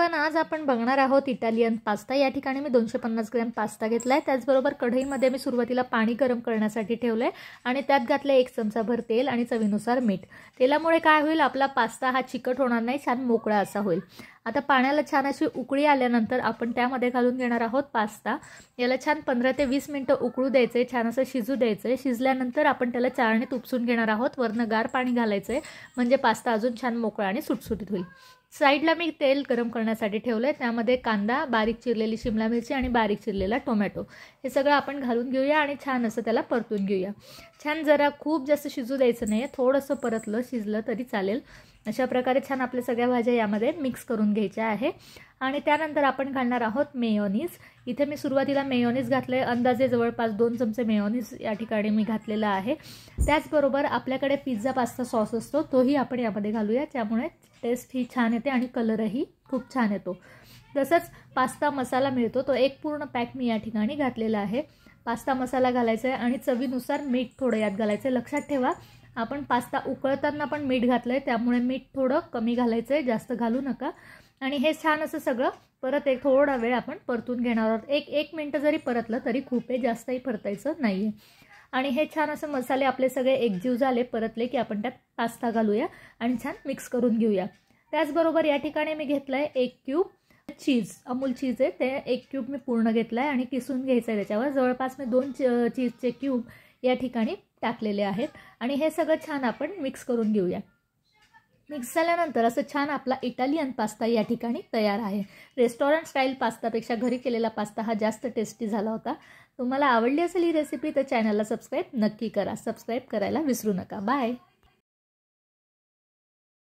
पण आज आपण बघणार आहोत इटालियन पास्ता या ठिकाणी मी दोनशे पन्नास ग्रॅम पास्ता घेतला आहे त्याचबरोबर कढईमध्ये मी सुरुवातीला पाणी गरम करण्यासाठी ठेवलं आहे आणि त्यात घातलं एक चमचाभर तेल आणि चवीनुसार मीठ तेलामुळे काय होईल आपला पास्ता हा चिकट होणार नाही छान मोकळा असा होईल आता पाण्याला छान अशी उकळी आल्यानंतर आपण त्यामध्ये घालून घेणार आहोत पास्ता याला छान पंधरा ते वीस मिनटं उकळू द्यायचं आहे छान असं शिजू द्यायचं आहे शिजल्यानंतर आपण त्याला चारणीत उपसून घेणार आहोत वरनं गार पाणी घालायचं आहे म्हणजे पास्ता अजून छान मोकळा आणि सुटसुटीत होईल साईडला मी तेल गरम करण्यासाठी ठेवलं आहे त्यामध्ये कांदा बारीक चिरलेली शिमला मिरची आणि बारीक चिरलेला टोमॅटो हे सगळं आपण घालून घेऊया आणि छान असं त्याला परतून घेऊया छान जरा खूप जास्त शिजू द्यायचं नाही आहे थोडंसं परतलं शिजलं तरी चालेल अशा प्रकारे छान आपल्या सगळ्या भाज्या यामध्ये मिक्स करून घ्यायच्या आहे आणि त्यानंतर आपण घालणार आहोत मेयोनीज इथे मी सुरुवातीला मेयोनीज घातलं आहे अंदाजे जवळपास दोन चमचे मेयोनीज या ठिकाणी मी घातलेला आहे त्याचबरोबर आपल्याकडे पिझ्झा पास्ता सॉस असतो तोही आपण यामध्ये घालूया त्यामुळे टेस्ट ही छान येते आणि कलरही खूप छान येतो तसंच पास्ता मसाला मिळतो तो एक पूर्ण पॅक मी या ठिकाणी घातलेला आहे पास्ता मसाला घालायचा आहे आणि चवीनुसार मीठ थोडं यात घालायचं आहे लक्षात ठेवा आपण पास्ता उकळताना पण मीठ घातलं आहे त्यामुळे मीठ थोडं कमी घालायचं आहे जास्त घालू नका आणि हे छान असं सगळं परत एक थोडा वेळ आपण परतून घेणार आहोत एक एक मिनटं जरी परतलं तरी खूप आहे जास्तही परतायचं नाही आहे आणि हे छान असं मसाले आपले सगळे एकजीव झाले परतले की आपण त्यात पास्ता घालूया आणि छान मिक्स करून घेऊया त्याचबरोबर या ठिकाणी मी घेतलं आहे एक क्यूब चीज अमूल चीज आहे ते एक क्यूब मी पूर्ण घेतला आहे आणि किसून घ्यायचं आहे त्याच्यावर जवळपास मी दोन चीजचे क्यूब या ठिकाणी टाकलेले आहेत आणि हे सगळं छान आपण मिक्स करून घेऊया मिक्स झाल्यानंतर असं छान आपला इटालियन पास्ता या ठिकाणी तयार आहे रेस्टॉरंट स्टाईल पास्तापेक्षा घरी केलेला पास्ता हा जास्त टेस्टी झाला होता तुम्हाला आवडली असेल ही रेसिपी तर चॅनलला सबस्क्राईब नक्की करा सबस्क्राईब करायला विसरू नका बाय